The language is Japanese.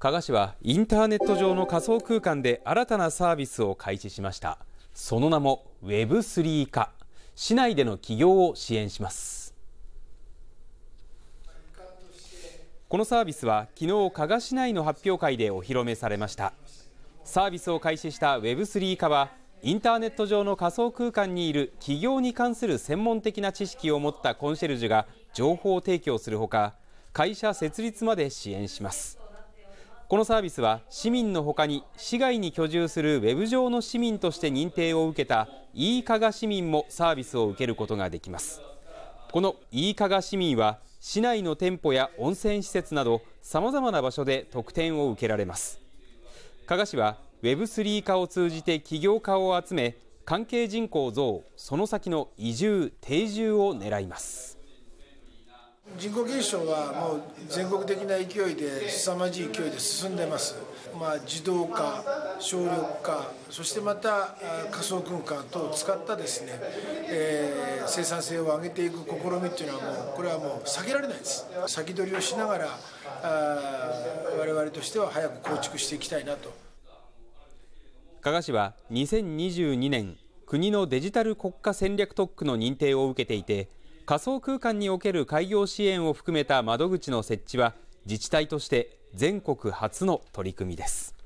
加賀市はインターネット上の仮想空間で新たなサービスを開始しましたその名も Web3 化市内での起業を支援しますこのサービスは昨日加賀市内の発表会でお披露目されましたサービスを開始した Web3 化はインターネット上の仮想空間にいる企業に関する専門的な知識を持ったコンシェルジュが情報提供するほか会社設立まで支援しますこのサービスは市民のほかに市外に居住するウェブ上の市民として認定を受けた e 加賀市民もサービスを受けることができますこの e 加賀市民は市内の店舗や温泉施設などさまざまな場所で特典を受けられます加賀市は Web3 化を通じて起業家を集め関係人口増その先の移住定住を狙います人口減少はもう全国的な勢いで凄まじい勢いで進んでます、まあ、自動化省力化そしてまた仮想空間等を使ったですね、えー、生産性を上げていく試みっていうのはもうこれはもう避けられないです先取りをしながらあ我々としては早く構築していきたいなと加賀市は2022年国のデジタル国家戦略特区の認定を受けていて仮想空間における開業支援を含めた窓口の設置は自治体として全国初の取り組みです。